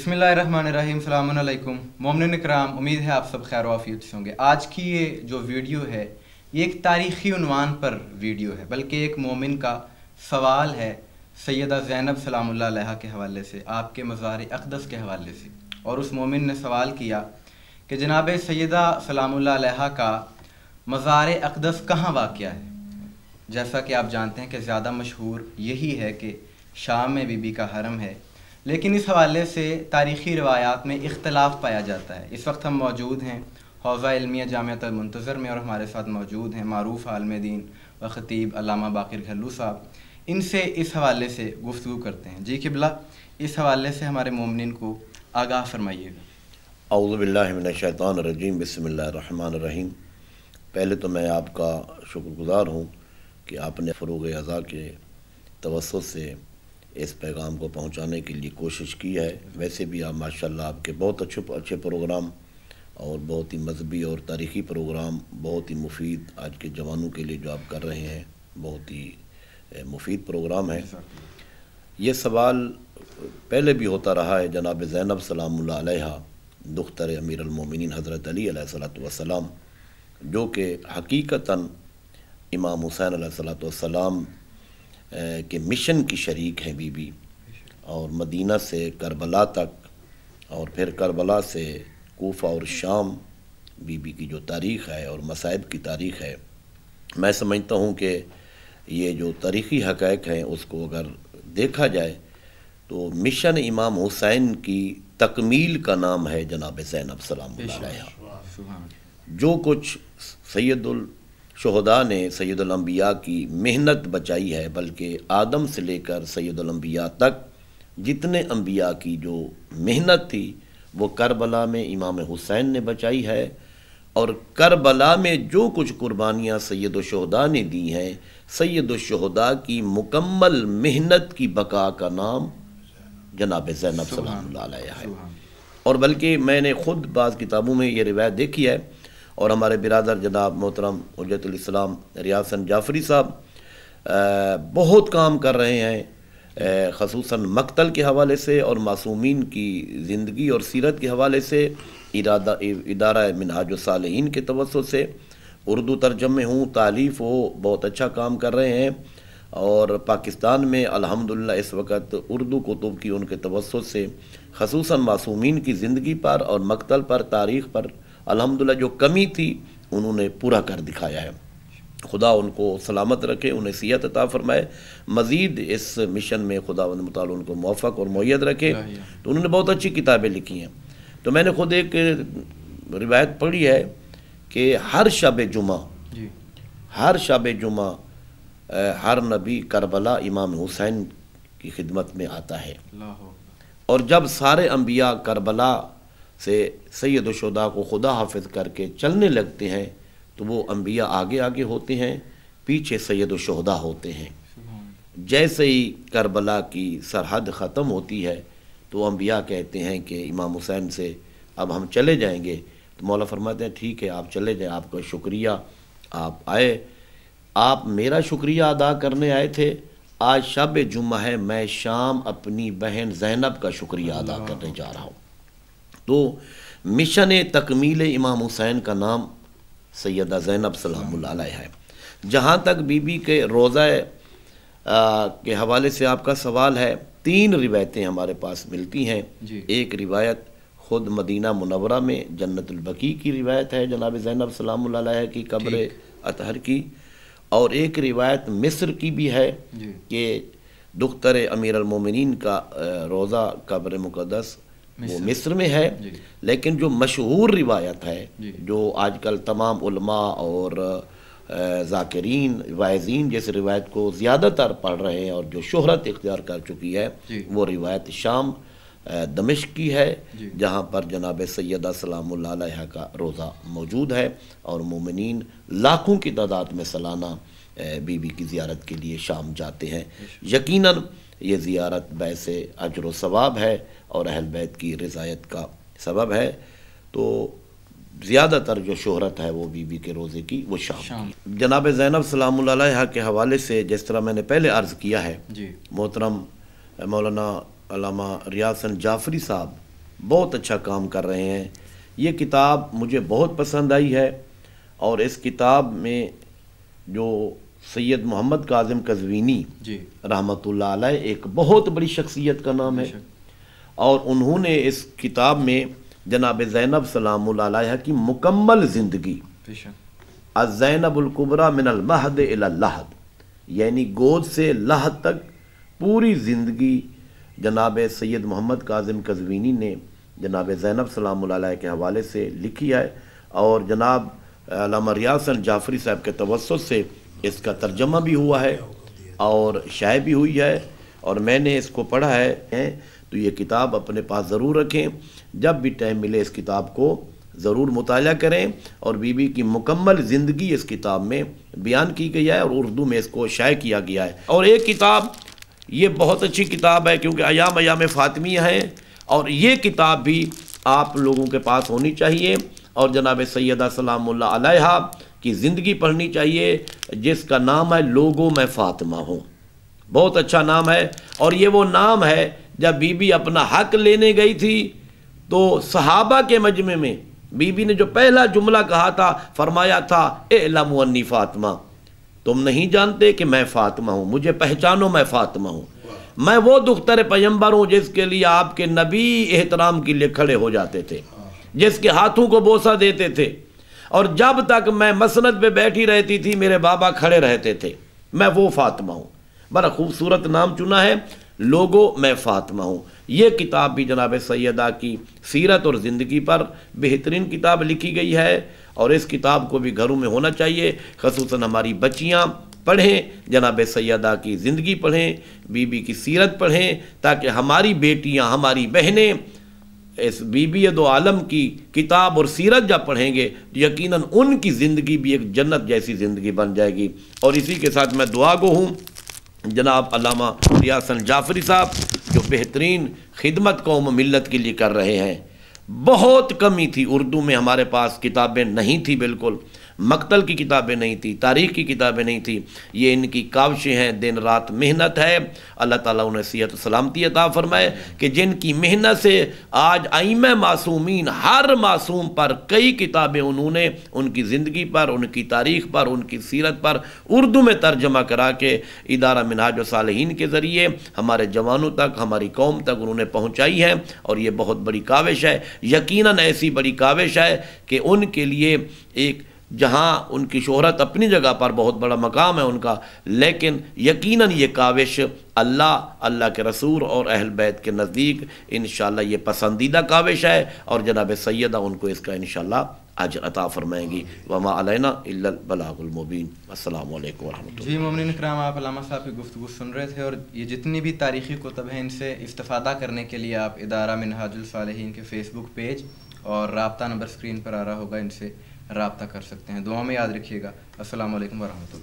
बसमिलकुम मोमिन कराम उम्मीद है आप सब खैर वाफियत से होंगे आज की ये जो वीडियो है ये एक तारीख़ी उनवान पर वीडियो है बल्कि एक मोमिन का सवाल है सैदा ज़ैनब सलाम्ला के हवाले से आपके मज़ार अकदस के हवाले से और उस मोमिन ने सवाल किया कि जनाब सैदा सलाम्ला का मज़ार अकदस कहाँ वाक़ है जैसा कि आप जानते हैं कि ज़्यादा मशहूर यही है कि शाम में बीबी का हरम है लेकिन इस हवाले से तारीख़ी रवायात में इख्तलाफ पाया जाता है इस वक्त हम मौजूद हैं हौज़ा इलमिया जामियात मुंतज़र में और हमारे साथ मौजूद हैं मरूफ आलम दीन व ख़तीब अलामा बाकिर घल्लू साहब इनसे इस हवाले से गुफ्तु करते हैं जी किबला इस हवाले से हमारे ममिन को आगाह फरमाइएगा अउज़बिल्लाशैतान रजीम बसमीम पहले तो मैं आपका शुक्रगुज़ार हूँ कि आपने फ़रूग अज़ा के तवसत से इस पैगाम को पहुंचाने के लिए कोशिश की है वैसे भी आप माशाल्लाह आपके बहुत अच्छे अच्छे प्रोग्राम और बहुत ही मजहबी और तारीखी प्रोग्राम बहुत ही मुफीद आज के जवानों के लिए जो आप कर रहे हैं बहुत ही मुफीद प्रोग्राम है ये सवाल पहले भी होता रहा है जनाब ज़ैनब सलाम दुख्तर अमीर अमीरमिन हज़रत अली सलाम जो कि हकीकता इमाम हुसैन सलाम के मिशन की शरीक हैं बीबी और मदीना से करबला तक और फिर करबला से कोफा और शाम बीबी की जो तारीख़ है और मसाइब की तारीख़ है मैं समझता हूँ कि ये जो तारीख़ी हक़ैक हैं उसको अगर देखा जाए तो मिशन इमाम हुसैन की तकमील का नाम है जनाब जैनब सलाम जो कुछ सैदुल शहदा ने सैदुलम्बिया की मेहनत बचाई है बल्कि आदम से लेकर सैदुलम्बिया तक जितने अम्बिया की जो मेहनत थी वो करबला में इमाम हुसैन ने बचाई है और करबला में जो कुछ कुर्बानियाँ सैदुलशहदा ने दी हैं सैदुलशहदा की मुकम्मल मेहनत की बका का नाम जनाब जैनब सलाम है और बल्कि मैंने ख़ुद बाज़ किताबों में ये रिवायत देखी है और हमारे बिरदर जनाब मोहतरम उजतम रियासन जाफरी साहब बहुत काम कर रहे हैं खसूस मकतल के हवाले से और मासूमिन की ज़िंदगी और सीरत के हवाले से इरादा इदारा मिनहाज साल के तवसो से उर्दू तर्जमे हूँ तालीफ़ हो बहुत अच्छा काम कर रहे हैं और पाकिस्तान में अलहमदिल्ला इस वक्त उर्दू कुतुब की उनके तवसत से खसूस मासूमिन की ज़िंदगी पर और मकतल पर तारीख़ पर अलहमदिल्ला जो कमी थी उन्होंने पूरा कर दिखाया है खुदा उनको सलामत रखे उन्हें सियात अता फ़रमाए मज़ीद इस मिशन में खुदा मताल उनको मौफ़ और मोहत रखे तो उन्होंने बहुत अच्छी किताबें लिखी हैं तो मैंने खुद एक रिवायत पढ़ी है कि हर शब जुमा हर शब जुमा हर नबी करबला इमाम हुसैन की खिदमत में आता है और जब सारे अम्बिया करबला से सैद शुदा को खुदा हाफिज करके चलने लगते हैं तो वो अम्बिया आगे आगे होते हैं पीछे सैद शहदा होते हैं जैसे ही करबला की सरहद ख़त्म होती है तो अम्बिया कहते हैं कि इमाम हुसैन से अब हम चले जाएंगे तो मौला फरमाते हैं ठीक है आप चले जाएं आपका शुक्रिया आप आए आप मेरा शुक्रिया अदा करने आए थे आज शब जुम्मा है मैं शाम अपनी बहन जैनब का शुक्रिया अदा करने जा रहा हूँ तो मिशन तकमील इमाम हुसैन का नाम सैदा ज़ैनब सलाम है जहाँ तक बीबी के रोज़ा के हवाले से आपका सवाल है तीन रिवायतें हमारे पास मिलती हैं एक रिवायत ख़ुद मदीना मुनवरा में जन्नतुलबकी की रिवायत है जनाब ज़ैनब सलाम की कब्र अतहर की और एक रिवायत मिस्र की भी है कि दुख्तर अमीर का रोज़ा कब्र मुक़दस वो मिस्र में है लेकिन जो मशहूर रिवायत है जो आजकल तमाम उलमा और जाकिरीन वायजीन जैसे रिवायत को ज़्यादातर पढ़ रहे हैं और जो शहरत इख्तियार कर चुकी है वो रिवायत शाम दमिश की है जहाँ पर जनाब सैदा सलाम का रोज़ा मौजूद है और ममिन लाखों की तादाद में सालाना बीबी की जियारत के लिए शाम जाते हैं यकीनन ये ज़ियारत बैसे अजर सवाब है और अहल बैत की रज़ायत का सबब है तो ज़्यादातर जो शहरत है वो बीबी के रोज़े की वो शाम, शाम। जनाब ज़ैनब सलाम के हवाले से जिस तरह मैंने पहले अर्ज़ किया है मोहतरम मौलाना रियासन जाफरी साहब बहुत अच्छा काम कर रहे हैं ये किताब मुझे बहुत पसंद आई है और इस किताब में जो सैयद मोहम्मद काजिम कजवीनी रहमत एक बहुत बड़ी शख्सियत का नाम है और उन्होंने इस किताब में जनाब ज़ैनब सलाम की मुकम्मल ज़िंदगी अजैनबुलकुबरा मिनलमहद लहद यानी गोद से लहद तक पूरी ज़िंदगी जनाब सैयद मोहम्मद काजिम कजवीनी ने जनाब ज़ैनब सलाम के हवाले से लिखी है और जनाब रियासन जाफरी साहब के तवसत से इसका तर्जमा भी हुआ है और शाय भी हुई है और मैंने इसको पढ़ा है तो ये किताब अपने पास ज़रूर रखें जब भी टाइम मिले इस किताब को ज़रूर मुताल करें और बीबी की मुकम्मल ज़िंदगी इस किताब में बयान की गई है और उर्दू में इसको शाये किया गया है और एक किताब ये बहुत अच्छी किताब है क्योंकि अयाम अयाम फ़ातमिया है और ये किताब भी आप लोगों के पास होनी चाहिए और जनाब सैदा सलाम की ज़िंदगी पढ़नी चाहिए जिसका नाम है लोगो मैं फ़ातिमा हूँ बहुत अच्छा नाम है और ये वो नाम है जब बीबी अपना हक लेने गई थी तो सहाबा के मजमे में बीबी ने जो पहला जुमला कहा था फरमाया था ए लमनी फ़ातिमा तुम नहीं जानते कि मैं फ़ातिमा हूँ मुझे पहचानो मैं फ़ातिमा हूँ मैं वो दुख्तर पैम्बर हूँ जिसके लिए आपके नबी एहतराम के लिए खड़े हो जाते थे जिसके हाथों को बोसा देते थे और जब तक मैं मसनत पे बैठी रहती थी मेरे बाबा खड़े रहते थे मैं वो फातिमा हूँ बड़ा खूबसूरत नाम चुना है लोगो मैं फातिमा हूँ ये किताब भी जनाब सैदा की सीरत और ज़िंदगी पर बेहतरीन किताब लिखी गई है और इस किताब को भी घरों में होना चाहिए खसूस हमारी बच्चियाँ पढ़ें जनाब सैदा की ज़िंदगी पढ़ें बीबी की सीरत पढ़ें ताकि हमारी बेटियाँ हमारी बहनें इस बीबी दो आलम की किताब और सीरत जब पढ़ेंगे तो यकीन उनकी ज़िंदगी भी एक जन्नत जैसी ज़िंदगी बन जाएगी और इसी के साथ मैं दुआ गो हूँ जनाब अलामा रियासन जाफरी साहब जो बेहतरीन खिदमत कौम मिलत के लिए कर रहे हैं बहुत कमी थी उर्दू में हमारे पास किताबें नहीं थी बिल्कुल मकतल की किताबें नहीं थी तारीख की किताबें नहीं थी ये इनकी काविशें हैं दिन रात मेहनत है अल्लाह ताला उन्हें सेहत सलामती अता फरमाए कि जिनकी मेहनत से आज आईम मासूमीन हर मासूम पर कई किताबें उन्होंने उनकी ज़िंदगी पर उनकी तारीख पर उनकी सीरत पर उर्दू में तर्जमा करा के इदारा मिनाज सालहीन के ज़रिए हमारे जवानों तक हमारी कौम तक उन्होंने पहुँचाई है और ये बहुत बड़ी काविश है यकीनन ऐसी बड़ी काविश है कि उनके लिए एक जहाँ उनकी शोहरत अपनी जगह पर बहुत बड़ा मकाम है उनका लेकिन यकीनन ये काविश अल्लाह अल्लाह के रसूल और अहल बैत के नज़दीक इन ये पसंदीदा काविश है और जनाब सैदा उनको इसका इन अजर अता फरमाएंगी वमा अलैना बलागुलमबीन असल वरहमत जी ममिन कराम आप साहब की गुफ्तु सुन रहे थे और ये जितनी भी तारीखी कुतब हैं इनसे इस्तफ़ादा करने के लिए आप इदारा मिनहाजुलसालहीन के फेसबुक पेज और रबता नंबर स्क्रीन पर आ रहा होगा इनसे रबता कर सकते हैं दुआ में याद रखिएगा असल वरहमत